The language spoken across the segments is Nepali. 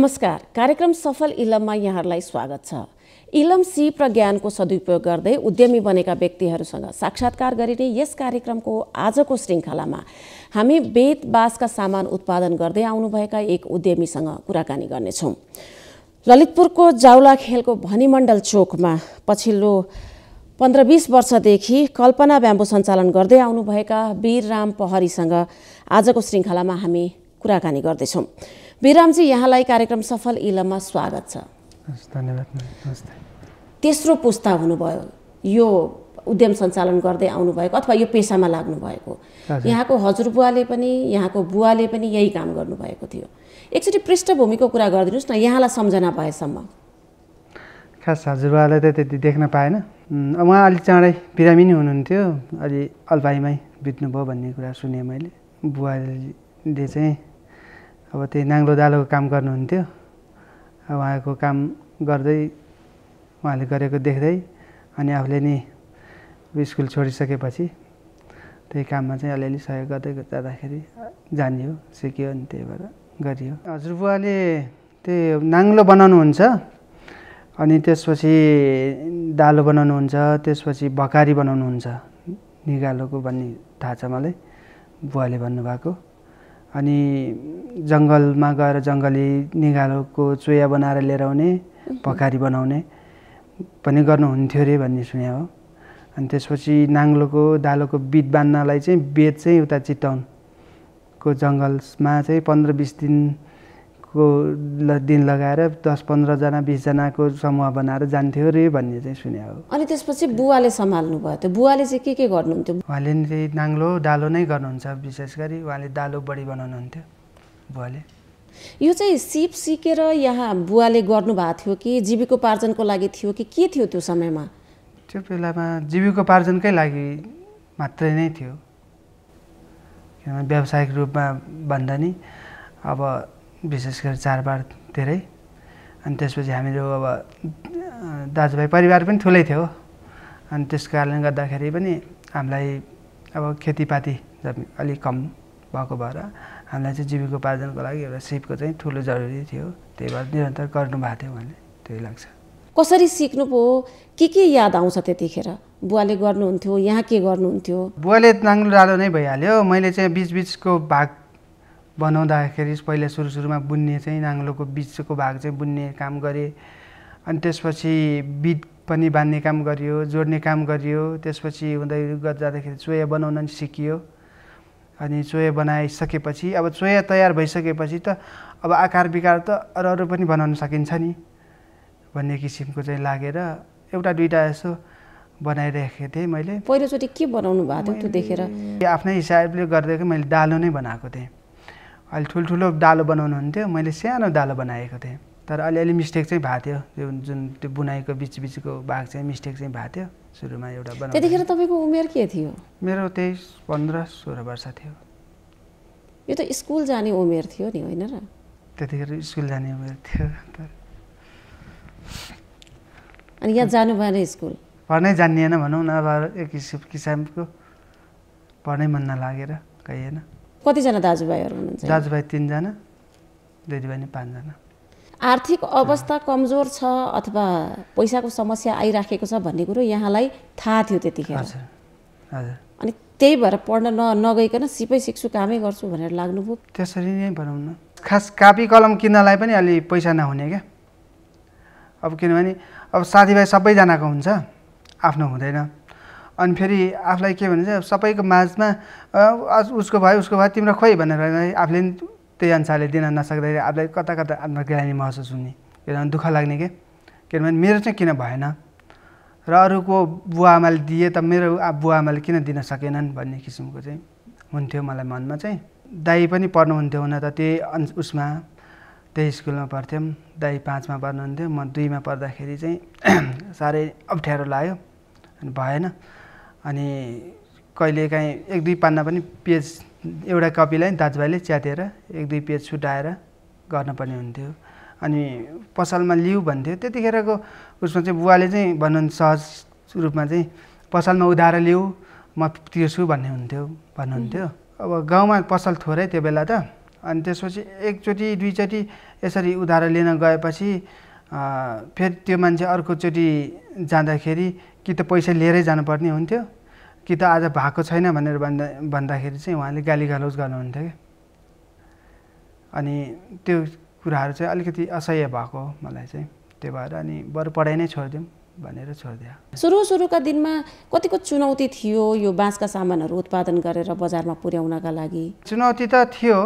नमस्कार कार्यक्रम सफल इलममा यहाँहरूलाई स्वागत छ इलम सिप र ज्ञानको सदुपयोग गर्दै उद्यमी बनेका व्यक्तिहरूसँग साक्षात्कार गरिने यस कार्यक्रमको आजको श्रृङ्खलामा हामी बेत बाँसका सामान उत्पादन गर्दै आउनुभएका एक उद्यमीसँग कुराकानी गर्नेछौँ ललितपुरको जाउला खेलको भनीमण्डल चोकमा पछिल्लो पन्ध्र बिस वर्षदेखि कल्पना ब्याम्बो सञ्चालन गर्दै आउनुभएका वीरराम पहरीसँग आजको श्रृङ्खलामा हामी कुराकानी गर्दैछौँ विरामजी यहाँलाई कार्यक्रम सफल इलममा स्वागत छ धन्यवाद तेस्रो पुस्ता हुनुभयो यो उद्यम सञ्चालन गर्दै आउनुभएको अथवा यो पेसामा लाग्नुभएको यहाँको हजुरबुवाले पनि यहाँको बुवाले पनि यही काम गर्नुभएको थियो एकचोटि पृष्ठभूमिको कुरा गरिदिनुहोस् न यहाँलाई सम्झना भएसम्म खास हजुरबाले त त्यति देख्न पाएन उहाँ अलिक चाँडै बिरामी नै हुनुहुन्थ्यो अलि अल्पाइमै बित्नुभयो भन्ने कुरा सुने मैले बुवाले चाहिँ अब त्यही नाङ्लो दालोको काम गर्नुहुन्थ्यो उहाँको काम गर्दै उहाँले गरेको देख्दै अनि आफूले नि स्कुल छोडिसकेपछि त्यही काममा चाहिँ अलिअलि सहयोग गर्दै जाँदाखेरि जानियो सिक्यो अनि त्यही भएर गरियो हजुरबुवाले त्यही नाङ्लो बनाउनुहुन्छ अनि त्यसपछि दालो बनाउनुहुन्छ त्यसपछि भकारी बनाउनुहुन्छ निगालोको भन्ने थाहा छ मलाई बुवाले भन्नुभएको अनि जङ्गलमा गएर जङ्गली निगालोको चोया बनाएर लिएर आउने पखारी बनाउने पनि गर्नुहुन्थ्यो अरे भन्ने सुने हो अनि त्यसपछि नाङ्लोको दालोको बिट बान्नलाई चाहिँ बेत चाहिँ उता चितवनको जङ्गलमा चाहिँ पन्ध्र बिस दिन को दिन लगाएर दस पन्ध्रजना बिसजनाको समूह बनाएर जान्थ्यो रे भन्ने चाहिँ सुने हो अनि त्यसपछि बुवाले सम्हाल्नु भयो त्यो बुवाले चाहिँ के के गर्नुहुन्थ्यो उहाँले चाहिँ नाङ्लो डालो नै गर्नुहुन्छ विशेष गरी उहाँले दालो बढी बनाउनुहुन्थ्यो बुवाले यो चाहिँ सिप सिकेर यहाँ बुवाले गर्नुभएको थियो कि जीविकोपार्जनको लागि थियो कि के थियो त्यो समयमा त्यो बेलामा जीविकोपार्जनकै लागि मात्रै नै थियो किनभने व्यावसायिक रूपमा भन्दा नि अब विशेष गरी चाडबाड धेरै अनि त्यसपछि हामीहरू अब दाजुभाइ परिवार पनि ठुलै थियो अनि त्यस कारणले गर्दाखेरि पनि हामीलाई अब खेतीपाती जमिन अलिक कम भएको भएर हामीलाई चाहिँ जीविकोपार्जनको लागि एउटा सिपको चाहिँ ठुलो जरुरी थियो त्यही भएर निरन्तर गर्नुभएको थियो भने त्यही लाग्छ कसरी सिक्नु सिक्नुभयो के के याद आउँछ त्यतिखेर बुवाले गर्नुहुन्थ्यो यहाँ के गर्नुहुन्थ्यो बुवाले नाङ्लो डालो नै भइहाल्यो मैले चाहिँ बिचबिचको भाग बनाउँदाखेरि पहिला सुरु सुरुमा बुन्ने चाहिँ नाङ्लोको बिचको भाग चाहिँ बुन्ने काम गरेँ अनि त्यसपछि बिट पनि बाँध्ने काम गरियो जोड्ने काम गरियो त्यसपछि हुँदै जाँदाखेरि चोया बनाउन पनि सिकियो अनि चोया बनाइसकेपछि अब चोया तयार भइसकेपछि त अब आकार विकार त अरू अरू पनि बनाउन सकिन्छ नि भन्ने किसिमको चाहिँ लागेर एउटा दुइटा यसो बनाइरहेको थिएँ मैले पहिलोचोटि के बनाउनु भएको थियो त्यो देखेर आफ्नै हिसाबले गर्दै मैले दालो नै बनाएको थिएँ अहिले ठुल्ठुलो डालो हुन्थ्यो मैले सानो डालो बनाएको थिएँ तर अलिअलि मिस्टेक चाहिँ भएको थियो त्यो जुन त्यो बुनाइको बिच बिचको भाग चाहिँ मिस्टेक चाहिँ भएको थियो सुरुमा एउटा त्यतिखेर तपाईँको उमेर के थियो मेरो त्यही पन्ध्र सोह्र वर्ष थियो यो त स्कुल जाने उमेर थियो नि होइन र त्यतिखेर स्कुल जाने उमेर थियो अनि यहाँ जानु भएन स्कुल पढ्नै जानिएन भनौँ न अब एक किसिमको पढ्नै मन नलागेर गइएन कतिजना दाजुभाइहरू हुनुहुन्छ दाजुभाइ तिनजना दिदीबहिनी पाँचजना आर्थिक अवस्था कमजोर छ अथवा पैसाको समस्या आइराखेको छ भन्ने कुरो यहाँलाई थाहा थियो त्यतिखेर अनि त्यही भएर पढ्न न नगइकन सिपै सिक्छु कामै गर्छु भनेर लाग्नुभयो त्यसरी नै भनौँ खास कापी कलम किन्नलाई पनि अलि पैसा नहुने क्या अब किनभने अब साथीभाइ सबैजनाको हुन्छ आफ्नो हुँदैन अनि फेरि आफूलाई के भन्छ सबैको माझमा उसको भयो उसको भयो तिम्रो खोइ भनेर आफूले पनि त्यही अनुसारले दिन नसक्दै आफूलाई कता कता आफ्नो ग्लानी महसुस हुने किनभने दुःख लाग्ने के किनभने मेरो चाहिँ किन भएन र अरूको बुवा आमाले दिए त मेरो बुवा आमाले किन दिन सकेनन् भन्ने किसिमको चाहिँ हुन्थ्यो मलाई मनमा चाहिँ दाई पनि पढ्नुहुन्थ्यो हुन त त्यही उसमा त्यही स्कुलमा पढ्थ्यौँ दाई पाँचमा पढ्नुहुन्थ्यो म दुईमा पढ्दाखेरि चाहिँ साह्रै अप्ठ्यारो लाग्यो अनि भएन अनि कहिलेकाहीँ एक दुई पान्ना पनि पेज एउटा कपीलाई दाजुभाइले च्यातेर एक दुई पेज छुट्याएर गर्नुपर्ने हुन्थ्यो अनि पसलमा लिऊ भन्थ्यो त्यतिखेरको उसमा चाहिँ बुवाले चाहिँ भन्नु सहज रूपमा चाहिँ पसलमा उधाएर लिऊ म तिर्छु भन्ने हुन्थ्यो भन्नुहुन्थ्यो अब गाउँमा पसल थोरै त्यो बेला त अनि त्यसपछि एकचोटि दुईचोटि यसरी उधारो लिन गएपछि फेरि त्यो मान्छे अर्कोचोटि जाँदाखेरि कि त पैसा लिएरै जानुपर्ने हुन्थ्यो कि त आज भएको छैन भनेर भन्दा भन्दाखेरि चाहिँ उहाँले गाली गालोज गर्नुहुन्थ्यो कि अनि त्यो कुराहरू चाहिँ अलिकति असह्य भएको हो मलाई चाहिँ त्यही भएर अनि बरु पढाइ नै छोडिदिउँ भनेर छोडिदियो सुरु सुरुका दिनमा कतिको चुनौती थियो यो बाँसका सामानहरू उत्पादन गरेर बजारमा पुर्याउनका लागि चुनौती त थियो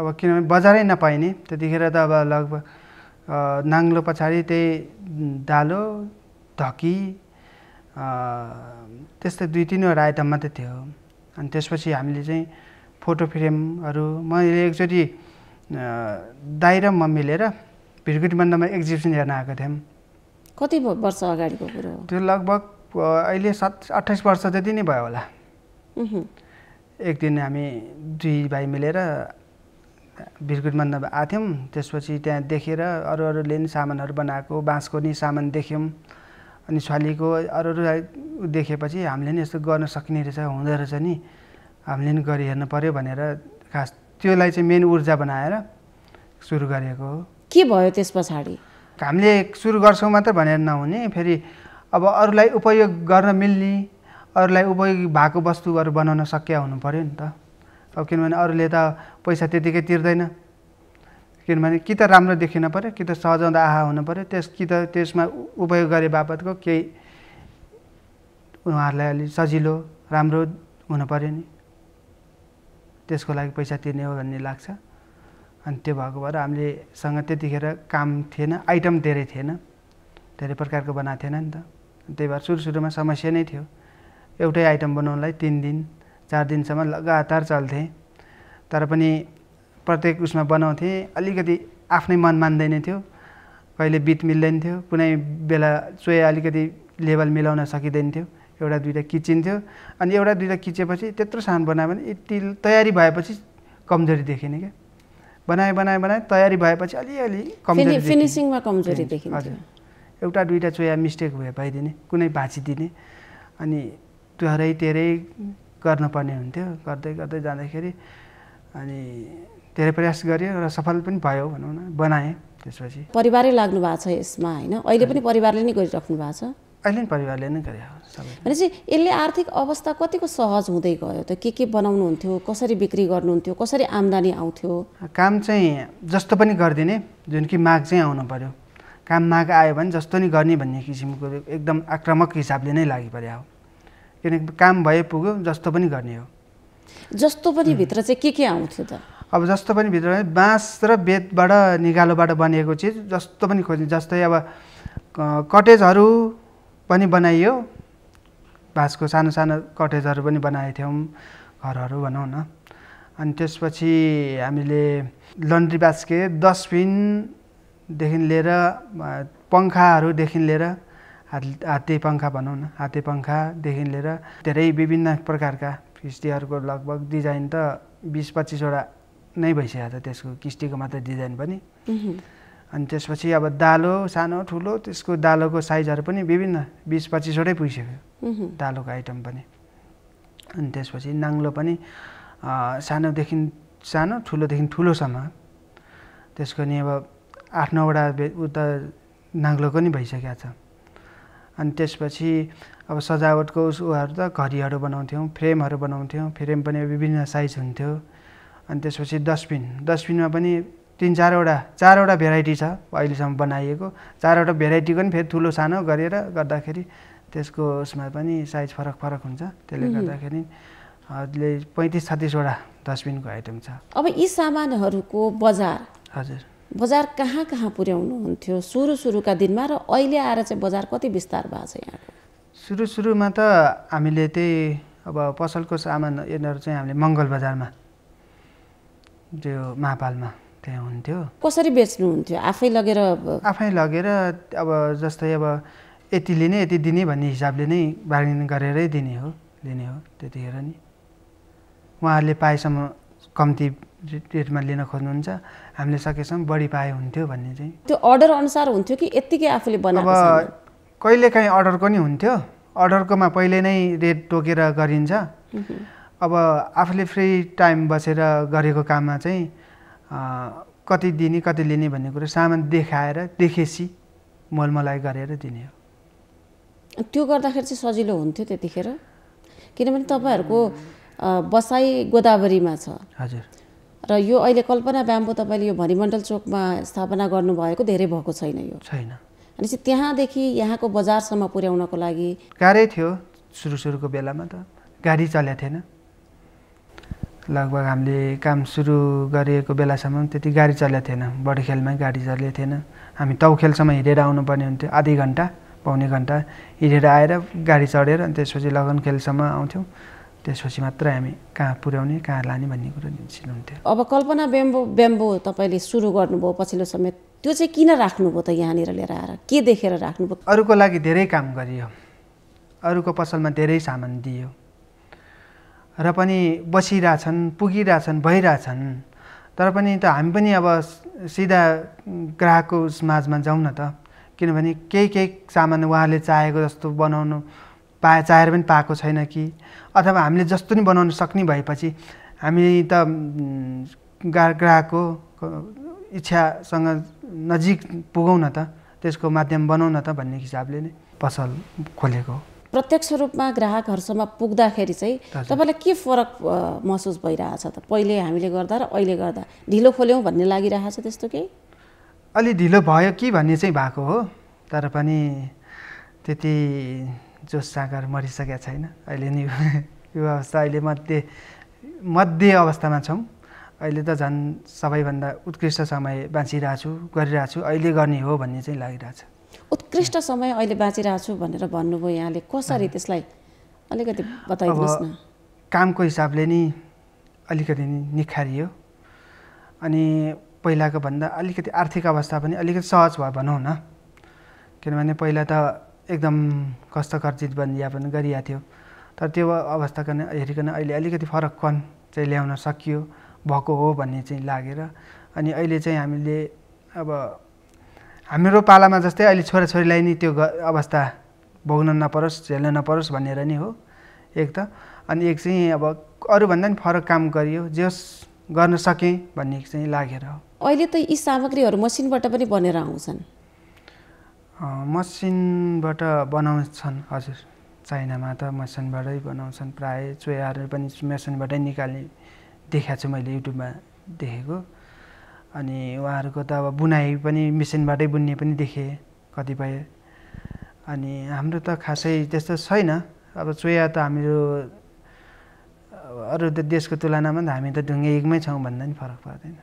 अब किनभने बजारै नपाइने त्यतिखेर त अब लगभग नाङ्लो पछाडि त्यही दालो धकी त्यस्तै दुई तिनवटा आइटम मात्रै थियो अनि त्यसपछि हामीले चाहिँ फोटो फ्रेमहरू मैले एकचोटि दाइ र म मिलेर भिरकुटबन्दमा एक्जिबिसन हेर्न आएको थियौँ कति वर्ष अगाडिको कुरो त्यो लगभग अहिले सात अठाइस वर्ष जति नै भयो होला एक दिन हामी दुई भाइ मिलेर भिरकुट मण्डप आएको थियौँ त्यसपछि त्यहाँ देखेर अरू अरूले नि सामानहरू बनाएको बाँसको नि सामान देख्यौँ अनि स्वालीको अरू अरूलाई देखेपछि हामीले नि यस्तो गर्न सकिने रहेछ हुँदो रहेछ नि हामीले नि गरी हेर्नु पऱ्यो भनेर खास त्योलाई चाहिँ मेन ऊर्जा बनाएर सुरु गरेको हो के भयो त्यस पछाडि हामीले सुरु गर्छौँ मात्र भनेर नहुने फेरि अब अरूलाई उपयोग गर्न मिल्ने अरूलाई उपयोगी भएको वस्तुहरू बनाउन सकिया हुनु पऱ्यो नि त अब किनभने अरूले त पैसा त्यतिकै तिर्दैन किनभने कि त राम्रो देखिन पऱ्यो कि त सजाउँदा आहा हुनु पऱ्यो त्यस कि त त्यसमा उपयोग गरे बापतको केही उहाँहरूलाई अलिक सजिलो राम्रो हुनु पऱ्यो नि त्यसको लागि पैसा तिर्ने हो भन्ने लाग्छ अनि त्यो भएको भएर हामीलेसँग त्यतिखेर काम थिएन आइटम धेरै थिएन धेरै प्रकारको बनाएको थिएन नि त त्यही भएर सुरु सुरुमा समस्या नै थियो एउटै आइटम बनाउनलाई तिन दिन चार दिनसम्म लगातार चल्थेँ तर पनि प्रत्येक उसमा बनाउँथेँ अलिकति आफ्नै मन मान्दैन थियो कहिले बिट मिल्दैन थियो कुनै बेला चोया अलिकति लेभल मिलाउन सकिँदैन थियो एउटा दुइटा किचिन्थ्यो अनि एउटा दुइटा किचेपछि त्यत्रो सामान बनायो भने यति तयारी भएपछि कमजोरी देखिने क्या बनाए बनाए बनाए तयारी भएपछि अलिअलि कमजोरी फिनिसिङमा कमजोरी देखिन्छ हजुर एउटा दुइटा चोया मिस्टेक भए पाइदिने कुनै भाँचिदिने अनि त्योहरै तेह्रै गर्नुपर्ने हुन्थ्यो गर्दै गर्दै जाँदाखेरि अनि धेरै प्रयास गरेँ र सफल पनि भयो भनौँ न बनाएँ त्यसपछि परिवारै लाग्नु भएको छ यसमा होइन अहिले पनि परिवारले नै गरिराख्नु भएको छ अहिले पनि परिवारले नै गरे भनेपछि यसले आर्थिक अवस्था कतिको सहज हुँदै गयो त के के बनाउनुहुन्थ्यो कसरी बिक्री गर्नुहुन्थ्यो कसरी आम्दानी आउँथ्यो काम चाहिँ जस्तो पनि गरिदिने जुन कि माग चाहिँ आउनु पर्यो काम माग आयो भने जस्तो नि गर्ने भन्ने किसिमको एकदम आक्रामक हिसाबले नै लागि परे हो किनकि काम भए पुग्यो जस्तो पनि गर्ने हो जस्तो पनि भित्र चाहिँ के के आउँथ्यो त अब जस्तो पनि भित्र बाँस र बेतबाट निगालोबाट बनिएको चिज जस्तो पनि खोज्ने जस्तै अब कटेजहरू पनि बनाइयो बाँसको सानो सानो कटेजहरू पनि बनाएको थियौँ घरहरू भनौँ न अनि त्यसपछि हामीले लन्ड्री बास्केट डस्टबिनदेखि लिएर पङ्खाहरूदेखि लिएर हात हाते पङ्खा भनौँ न हाते पङ्खादेखि लिएर धेरै विभिन्न प्रकारका फिस्टीहरूको लगभग डिजाइन त बिस पच्चिसवटा नै भइसकेको छ त्यसको किस्टीको मात्रै डिजाइन पनि अनि त्यसपछि अब दालो सानो ठुलो त्यसको दालोको साइजहरू पनि विभिन्न बिस पच्चिसवटै पुगिसक्यो दालोको आइटम पनि अनि त्यसपछि नाङ्लो पनि सानोदेखि सानो ठुलोदेखि ठुलोसम्म त्यसको नि अब आठ नौवटा उता नाङ्लोको नि भइसकेको छ अनि त्यसपछि अब सजावटको उसहरू त घरीहरू बनाउँथ्यौँ फ्रेमहरू बनाउँथ्यौँ फ्रेम पनि विभिन्न साइज हुन्थ्यो अनि त्यसपछि डस्टबिन डस्टबिनमा पनि तिन चारवटा चारवटा भेराइटी छ अहिलेसम्म बनाइएको चारवटा भेराइटीको पनि फेरि ठुलो सानो गरेर गर्दाखेरि त्यसको उसमा पनि साइज फरक फरक हुन्छ त्यसले गर्दाखेरि अहिले पैँतिस छत्तिसवटा डस्टबिनको आइटम छ अब यी सामानहरूको बजार हजुर बजार कहाँ कहाँ पुर्याउनु हुन्थ्यो सुरु सुरुका दिनमा र अहिले आएर चाहिँ बजार कति विस्तार भएको छ यहाँ सुरु सुरुमा त हामीले त्यही अब पसलको सामान यिनीहरू चाहिँ हामीले मङ्गल बजारमा त्यो महापालमा त्यहाँ हुन्थ्यो कसरी बेच्नुहुन्थ्यो आफै लगेर आफै लगेर अब जस्तै अब यति लिने यति दिने भन्ने हिसाबले नै बार्गेनिङ गरेरै दिने हो लिने हो त्यतिखेर नि उहाँहरूले पाएसम्म कम्ती रेटमा लिन खोज्नुहुन्छ हामीले सकेसम्म बढी पाए हुन्थ्यो भन्ने चाहिँ त्यो अर्डर अनुसार हुन्थ्यो कि यत्तिकै आफूले अब कहिलेकाहीँ अर्डरको नि हुन्थ्यो अर्डरकोमा पहिले नै रेट टोकेर गरिन्छ अब आफूले फ्री टाइम बसेर गरेको काममा चाहिँ कति दिने कति लिने भन्ने कुरो सामान देखाएर देखेसी मलमलाइ गरेर दिने हो त्यो गर्दाखेरि चाहिँ सजिलो हुन्थ्यो त्यतिखेर किनभने तपाईँहरूको बसाइ गोदावरीमा छ हजुर र यो अहिले कल्पना ब्याम्बो तपाईँले यो भरिमण्डल चोकमा स्थापना गर्नुभएको धेरै भएको छैन यो छैन भनेपछि त्यहाँदेखि यहाँको बजारसम्म पुर्याउनको लागि गाह्रै थियो सुरु सुरुको बेलामा त गाडी चलेको थिएन लगभग हामीले काम सुरु गरिएको बेलासम्म त्यति गाडी चलेको थिएन बडीखेलमै गाडी चलेको थिएन हामी तौखेलसम्म हिँडेर आउनुपर्ने हुन्थ्यो आधी घन्टा पाउने घन्टा हिँडेर आएर गाडी चढेर अनि त्यसपछि लगनखेलसम्म आउँथ्यौँ त्यसपछि मात्र हामी कहाँ पुर्याउने कहाँ लाने भन्ने कुरो निश्चित हुन्थ्यो अब कल्पना ब्याम्बो ब्याम्बो तपाईँले सुरु गर्नुभयो पछिल्लो समय त्यो चाहिँ किन राख्नुभयो त यहाँनिर लिएर आएर के देखेर राख्नुभयो अरूको लागि धेरै काम गरियो अरूको पसलमा धेरै सामान दियो र पनि बसिरहेछन् पुगिरहेछन् भइरहेछन् तर पनि त हामी पनि अब सिधा ग्राहकको समाजमा जाउँ न त किनभने केही केही सामान उहाँले चाहेको जस्तो बनाउनु पा चाहेर पनि पाएको छैन कि अथवा हामीले जस्तो नि बनाउन सक्ने भएपछि हामी त गा ग्राहकको इच्छासँग नजिक पुगौँ न त त्यसको माध्यम बनाउन त भन्ने हिसाबले नै पसल खोलेको हो प्रत्यक्ष रूपमा ग्राहकहरूसम्म पुग्दाखेरि चाहिँ तपाईँलाई के फरक महसुस भइरहेछ त पहिले हामीले गर्दा र अहिले गर्दा ढिलो खोल्यौँ भन्ने लागिरहेछ त्यस्तो केही अलि ढिलो भयो कि भन्ने चाहिँ भएको हो तर पनि त्यति जोस सागर मरिसकेको छैन अहिले नि यो अवस्था अहिले मध्ये मध्य अवस्थामा छौँ अहिले त झन् सबैभन्दा उत्कृष्ट समय बाँचिरहेछु गरिरहेछु अहिले गर्ने हो भन्ने चाहिँ लागिरहेछ उत्कृष्ट समय अहिले बाँचिरहेको छु भनेर भन्नुभयो यहाँले कसरी त्यसलाई अलिकति बताइदिनुहोस् न कामको हिसाबले नि अलिकति निखारियो अनि पहिलाको भन्दा अलिकति आर्थिक अवस्था पनि अलिकति सहज भयो भनौँ न किनभने पहिला त एकदम कष्टकर्जित पनि गरिरहेको थियो तर त्यो अवस्थाको हेरिकन अहिले अलिकति फरक कन चाहिँ ल्याउन सकियो भएको हो भन्ने चाहिँ लागेर अनि अहिले चाहिँ हामीले अब हाम्रो पालामा जस्तै अहिले छोराछोरीलाई नि त्यो अवस्था भोग्न नपरोस् झेल्न नपरोस् भनेर नि हो एक त अनि एक चाहिँ अब अरूभन्दा पनि फरक काम गरियो जे गर्न सकेँ भन्ने चाहिँ लागेर हो अहिले त यी सामग्रीहरू मसिनबाट पनि बनेर आउँछन् मसिनबाट बनाउँछन् हजुर चाइनामा त मसिनबाटै बनाउँछन् प्रायः चोयाहरू पनि मसिनबाटै निकाल्ने देखाएको छु मैले युट्युबमा देखेको अनि उहाँहरूको त अब बुनाइ पनि मेसिनबाटै बुन्ने पनि देखेँ कतिपय अनि हाम्रो त खासै त्यस्तो छैन अब चोया त हामीहरू अरू देशको तुलनामा त हामी त ढुङ्गे एकमै छौँ भन्दा पनि फरक पर्दैन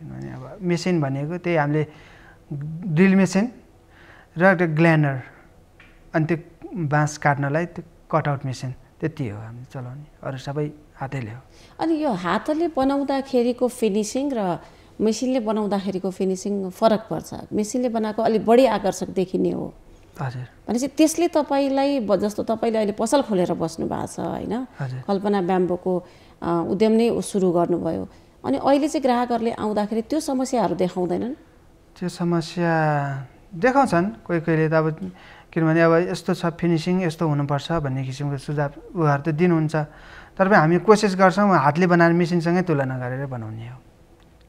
किनभने अब मेसिन भनेको त्यही हामीले ड्रिल मेसिन र एउटा ग्ल्यान्डर अनि त्यो बाँस काट्नलाई त्यो कटआउट मेसिन त्यति हो हामीले चलाउने अरू सबै हातैले हो अनि यो हातले बनाउँदाखेरिको फिनिसिङ र मेसिनले बनाउँदाखेरिको फिनिसिङ फरक पर्छ मेसिनले बनाएको अलिक बढी आकर्षक देखिने हो हजुर भनेपछि त्यसले तपाईँलाई जस्तो तपाईँले अहिले पसल खोलेर बस्नु भएको छ होइन कल्पना ब्याम्बोको उद्यम नै सुरु गर्नुभयो अनि अहिले चाहिँ ग्राहकहरूले आउँदाखेरि त्यो समस्याहरू देखाउँदैनन् त्यो समस्या देखाउँछन् कोही कोहीले त अब किनभने अब यस्तो छ फिनिसिङ यस्तो हुनुपर्छ भन्ने किसिमको सुझाव उहाँहरू त दिनुहुन्छ तर पनि हामी कोसिस गर्छौँ हातले बनाएर मेसिनसँगै तुलना गरेर बनाउने हो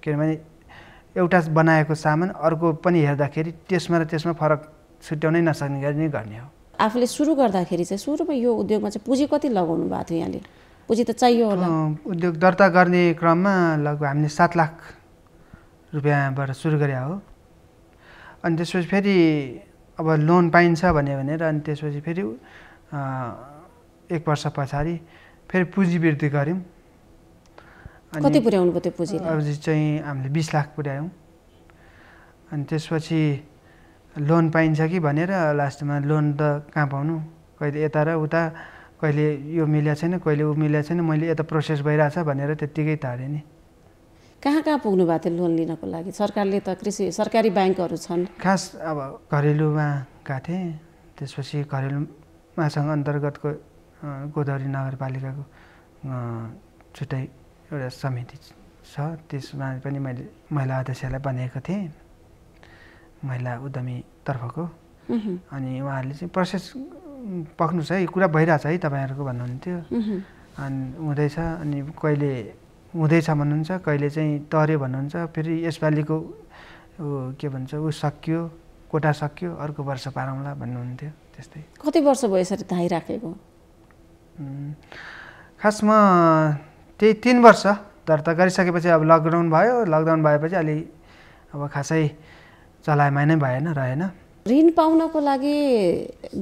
किनभने एउटा बनाएको सामान अर्को पनि हेर्दाखेरि त्यसमा र त्यसमा फरक छुट्याउनै नसक्ने गरी नै गर्ने हो आफूले सुरु गर्दाखेरि चाहिँ सुरुमा यो उद्योगमा चाहिँ पुँजी कति लगाउनु भएको थियो यहाँले पुँजी त चाहियो होला उद्योग दर्ता गर्ने क्रममा लगभग हामीले सात लाख रुपियाँबाट सुरु गरे हो अनि त्यसपछि फेरि अब लोन पाइन्छ भन्यो भनेर अनि त्यसपछि फेरि एक वर्ष पछाडि फेरि पुँजी वृद्धि गऱ्यौँ कति पुर्याउनु भयो त्यो पुँजी अब चाहिँ हामीले बिस लाख पुर्यायौँ अनि त्यसपछि लोन पाइन्छ कि भनेर लास्टमा लोन त कहाँ पाउनु कहिले यता र उता कहिले यो मिल्या छैन कहिले ऊ मिल्या छैन मैले यता प्रोसेस भइरहेछ भनेर त्यत्तिकै तारेँ नि कहाँ कहाँ पुग्नु भएको थियो लोन लिनको लागि सरकारले त कृषि सरकारी ब्याङ्कहरू छन् खास अब घरेलुमा गएको थिएँ त्यसपछि घरेलु महासङ्घ अन्तर्गतको गोदावरी नगरपालिकाको छुट्टै एउटा समिति छ त्यसमा पनि मैले महिला अध्यक्षलाई बनाएको थिएँ महिला उद्यमी तर्फको अनि उहाँहरूले चाहिँ प्रोसेस पक्नुहोस् है कुरा भइरहेछ है तपाईँहरूको भन्नुहुन्थ्यो अनि हुँदैछ अनि कहिले हुँदैछ भन्नुहुन्छ कहिले चाहिँ तर्यो भन्नुहुन्छ फेरि यसपालिको के भन्छ ऊ सकियो कोटा सकियो अर्को वर्ष पारौँला भन्नुहुन्थ्यो त्यस्तै कति वर्ष भयो यसरी धाइराखेको खासमा त्यही तिन वर्ष दर्ता गरिसकेपछि अब लकडाउन भयो लकडाउन भएपछि अलि अब खासै चलाएमा नै भएन रहेन ऋण पाउनको लागि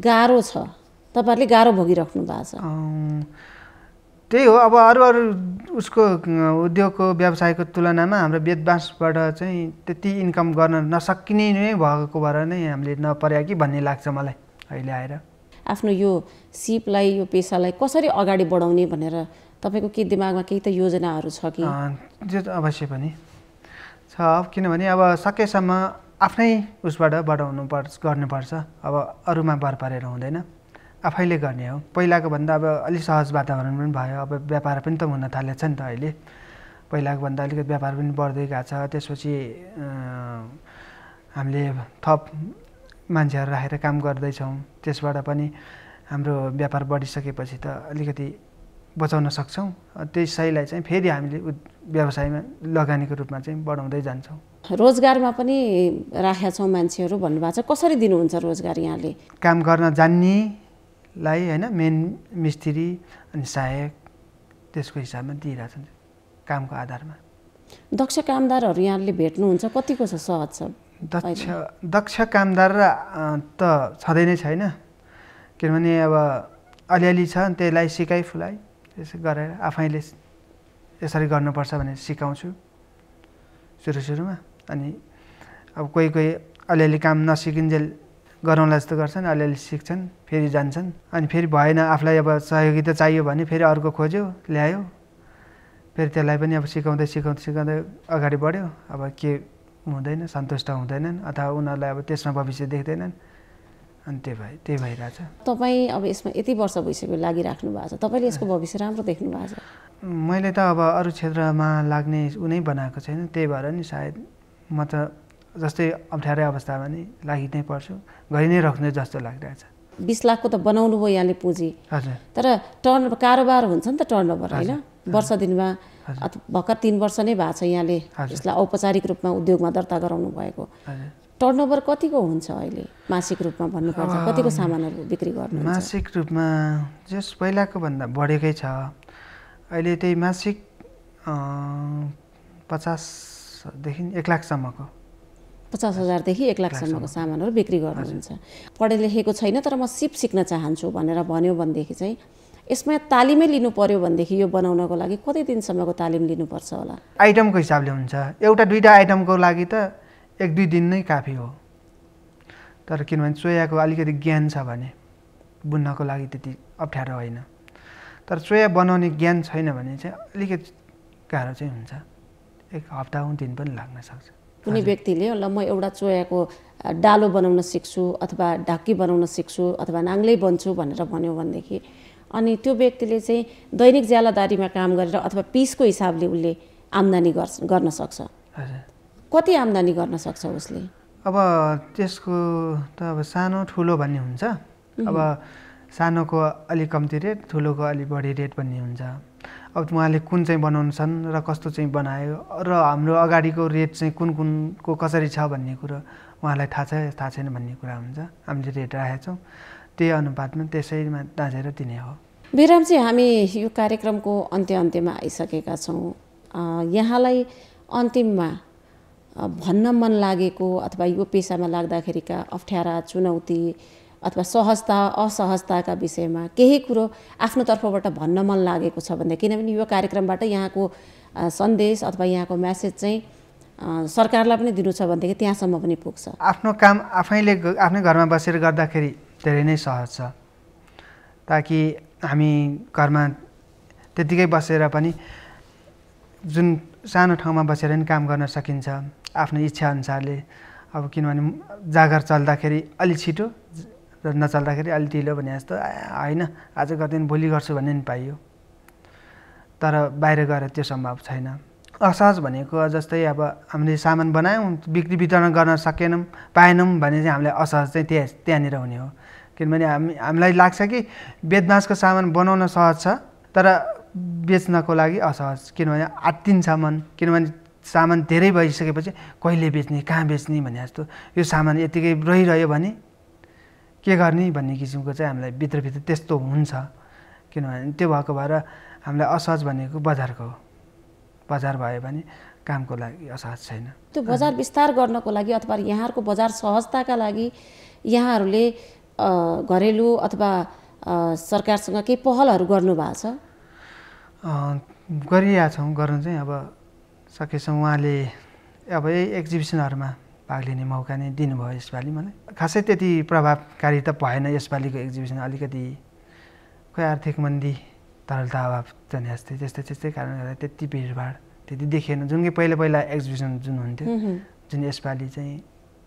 गाह्रो छ तपाईँहरूले गाह्रो भोगिराख्नु भएको छ त्यही हो अब अरू अरू उसको उद्योगको व्यवसायको तुलनामा हाम्रो वेदबाँसबाट चाहिँ त्यति इन्कम गर्न नसकिने नै भएको भएर नै हामीले नपरे कि भन्ने लाग्छ मलाई अहिले आएर आफ्नो यो सिपलाई यो पेसालाई कसरी अगाडि बढाउने भनेर तपाईँको के दिमागमा केही त योजनाहरू छ कि त्यो त अवश्य पनि छ किनभने अब सकेसम्म आफ्नै उसबाट बढाउनु पर्छ गर्नुपर्छ अब अरूमा भर पारेर हुँदैन आफैले गर्ने हो पहिलाको भन्दा अब अलिक सहज वातावरण पनि भयो अब व्यापार पनि त हुन थालेको छ नि त अहिले पहिलाको भन्दा अलिकति व्यापार पनि बढ्दै गएको छ त्यसपछि हामीले थप मान्छेहरू राखेर काम गर्दैछौँ त्यसबाट पनि हाम्रो व्यापार बढिसकेपछि त अलिकति बचाउन सक्छौँ त्यही सहीलाई चाहिँ फेरि हामीले व्यवसायमा लगानीको रूपमा चाहिँ बढाउँदै जान्छौँ रोजगारमा पनि राखेका छौँ मान्छेहरू भन्नुभएको छ कसरी दिनुहुन्छ रोजगार यहाँले काम गर्न जान्नेलाई होइन मेन मिस्त्री अनि सहायक त्यसको हिसाबमा दिइरहेछन् कामको आधारमा दक्ष कामदारहरू यहाँले भेट्नुहुन्छ कतिको छ सहज छ दक्ष दक्ष कामदार त छँदै नै छैन किनभने अब अलिअलि छ त्यसलाई सिकाइ फुलाइ त्यसै गरेर आफैले यसरी गर्नुपर्छ भने सिकाउँछु सुरु सुरुमा अनि अब कोही कोही अलिअलि काम नसिकिन्जेल गरौँला जस्तो गर्छन् अलिअलि सिक्छन् फेरि जान्छन् अनि फेरि भएन आफूलाई अब सहयोगी त चाहियो भने फेरि अर्को खोज्यो ल्यायो फेरि त्यसलाई पनि अब सिकाउँदै सिकाउँदै सिकाउँदै अगाडि बढ्यो अब के हुँदैन सन्तुष्ट हुँदैनन् अथवा उनीहरूलाई अब त्यसमा भविष्य देख्दैनन् अनि त्यही भए त्यही भइरहेछ तपाईँ अब यसमा यति वर्ष भइसक्यो लागिराख्नु भएको छ तपाईँले यसको भविष्य राम्रो देख्नु भएको छ मैले त अब अरू क्षेत्रमा लाग्ने उनै बनाएको छैन त्यही भएर नि सायद म त जस्तै अप्ठ्यारै अवस्थामा नि लागि नै पर्छु गरि नै राख्ने जस्तो लागिरहेछ बिस लाखको त बनाउनु भयो यहाँले पुँजी हजुर तर टर्न कारोबार हुन्छ नि त टर्न ओभर होइन वर्ष दिनमा भर्खर तिन वर्ष नै भएको छ यहाँले यसलाई औपचारिक रूपमा उद्योगमा दर्ता गराउनु भएको टर्नओभर कतिको हुन्छ अहिले मासिक रूपमा भन्नुपर्छ कतिको सामानहरू बिक्री गर्नु मासिक रूपमा जस पहिलाको भन्दा बढेकै छ अहिले त्यही मासिक पचासदेखि एक लाखसम्मको पचास हजारदेखि एक लाखसम्मको सामानहरू बिक्री गर्नुहुन्छ पढे लेखेको छैन तर म सिप सिक्न चाहन्छु भनेर भन्यो भनेदेखि चाहिँ यसमा तालिमै लिनु पर्यो भनेदेखि यो बनाउनको लागि कति दिनसम्मको तालिम लिनुपर्छ होला आइटमको हिसाबले हुन्छ एउटा दुइटा आइटमको लागि त एक दुई दिन नै काफी हो तर किनभने चोयाको अलिकति ज्ञान छ भने बुन्नको लागि त्यति अप्ठ्यारो होइन तर चोया बनाउने ज्ञान छैन भने चाहिँ अलिकति गाह्रो चाहिँ हुन्छ एक हप्ता दिन पनि लाग्न सक्छ कुनै व्यक्तिले ल म एउटा चोयाको डालो बनाउन सिक्छु अथवा ढाकी बनाउन सिक्छु अथवा नाङ्लै बन्छु भनेर भन्यो भनेदेखि अनि त्यो व्यक्तिले चाहिँ दैनिक ज्यालादारीमा काम गरेर अथवा पिसको हिसाबले उसले आम्दानी गर् गर्न सक्छ हजुर कति आम्दानी गर्न सक्छ उसले अब त्यसको त अब सानो ठुलो भन्ने हुन्छ अब सानोको अलिक कम्ती रेट ठुलोको अलिक बढी रेट भन्ने हुन्छ अब उहाँले कुन चाहिँ बनाउनु छन् र कस्तो चाहिँ बनायो र हाम्रो अगाडिको रेट चाहिँ कुन कुनको कसरी छ भन्ने कुरो उहाँलाई थाहा छ थाहा छैन भन्ने कुरा हुन्छ हामीले रेट राखेका छौँ त्यही अनुपातमा त्यसैमा दाजेर दिने हो बिराम चाहिँ हामी यो कार्यक्रमको अन्त्य अन्त्यमा आइसकेका छौँ यहाँलाई अन्तिममा भन्न मन लागेको अथवा यो पेसामा लाग्दाखेरिका अप्ठ्यारा चुनौती अथवा सहजता असहजताका विषयमा केही कुरो आफ्नो तर्फबाट भन्न मन लागेको छ भन्दा किनभने यो कार्यक्रमबाट यहाँको सन्देश अथवा यहाँको म्यासेज चाहिँ सरकारलाई पनि दिनु छ भनेदेखि त्यहाँसम्म पनि पुग्छ आफ्नो काम आफैले आफ्नै घरमा बसेर गर्दाखेरि धेरै नै सहज छ ताकि हामी घरमा त्यत्तिकै बसेर पनि जुन सानो ठाउँमा बसेर पनि काम गर्न सकिन्छ आफ्नो इच्छाअनुसारले अब किनभने जागर चल्दाखेरि अलि छिटो र नचल्दाखेरि अलि ढिलो भने जस्तो होइन आज गर्दैन भोलि गर्छु भन्ने नि पाइयो तर बाहिर गएर त्यो सम्भव छैन असहज भनेको जस्तै अब हामीले सामान बनायौँ बिक्री वितरण गर्न सकेनौँ पाएनौँ भने चाहिँ हामीलाई असहज चाहिँ त्यहाँ त्यहाँनिर हुने हो किनभने हामी हामीलाई लाग्छ कि बेदनासको सामान बनाउन सहज छ तर बेच्नको लागि असहज किनभने आत्तिन्छ मन किनभने सामान धेरै भइसकेपछि कहिले बेच्ने कहाँ बेच्ने भने जस्तो यो सामान यतिकै रहिरह्यो भने के गर्ने भन्ने किसिमको चाहिँ हामीलाई भित्रभित्र त्यस्तो हुन्छ किनभने त्यो भएको भएर हामीलाई असहज भनेको बजारको हो बजार भयो भने कामको लागि असहज छैन त्यो बजार विस्तार गर्नको लागि अथवा यहाँहरूको बजार सहजताका लागि यहाँहरूले घरेलु अथवा सरकारसँग केही पहलहरू गर्नु भएको छ गरिरहेछौँ गर्नु चाहिँ अब सकेसम्म उहाँले अब यही एक्जिबिसनहरूमा भाग लिने मौका नै दिनुभयो यसपालि मलाई खासै त्यति प्रभावकारी त भएन यसपालिको एक्जिबिसन अलिकति खोइ आर्थिक मन्दी तरलता अभाव जाने जस्तै त्यस्तै त्यस्तै कारणले गर्दा त्यति भिडभाड त्यति देखिएन जुन कि पहिला पहिला एक्जिबिसन जुन हुन्थ्यो जुन यसपालि चाहिँ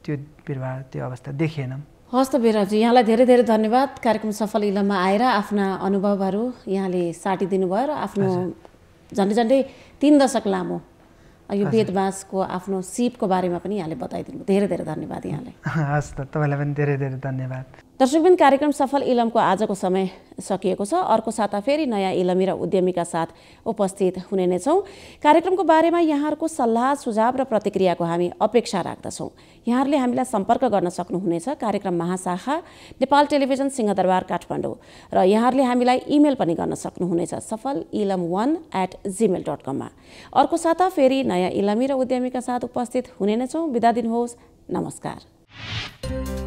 त्यो भिडभाड त्यो अवस्था देखिएनौँ हस् त यहाँलाई धेरै धेरै धन्यवाद कार्यक्रम सफल इलममा आएर आफ्ना अनुभवहरू यहाँले साटिदिनु भयो र आफ्नो झन्डै झन्डै तिन दशक लामो यो वेदवासको आफ्नो सिपको बारेमा पनि यहाँले बताइदिनु धेरै धेरै धन्यवाद यहाँलाई हस् त तपाईँलाई पनि धेरै धेरै धन्यवाद दर्शकबिन कार्यक्रम सफल इलमको आजको समय सकिएको छ अर्को साता फेरि नयाँ इलमी र उद्यमीका साथ उपस्थित हुने नै छौँ कार्यक्रमको बारेमा यहाँहरूको सल्लाह सुझाव र प्रतिक्रियाको हामी अपेक्षा राख्दछौँ यहाँहरूले हामीलाई सम्पर्क गर्न सक्नुहुनेछ कार्यक्रम महाशाखा नेपाल टेलिभिजन सिंहदरबार काठमाडौँ र यहाँहरूले हामीलाई इमेल पनि गर्न सक्नुहुनेछ सफल इलम वान एट जिमेल डट कममा अर्को साता फेरि नयाँ इलमी र उद्यमीका साथ उपस्थित हुने नै छौँ बिदा दिनुहोस् नमस्कार